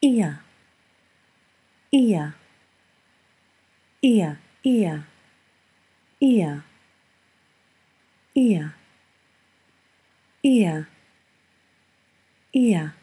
ihr, ihr, ihr, ihr, ihr, ihr, ihr, ihr.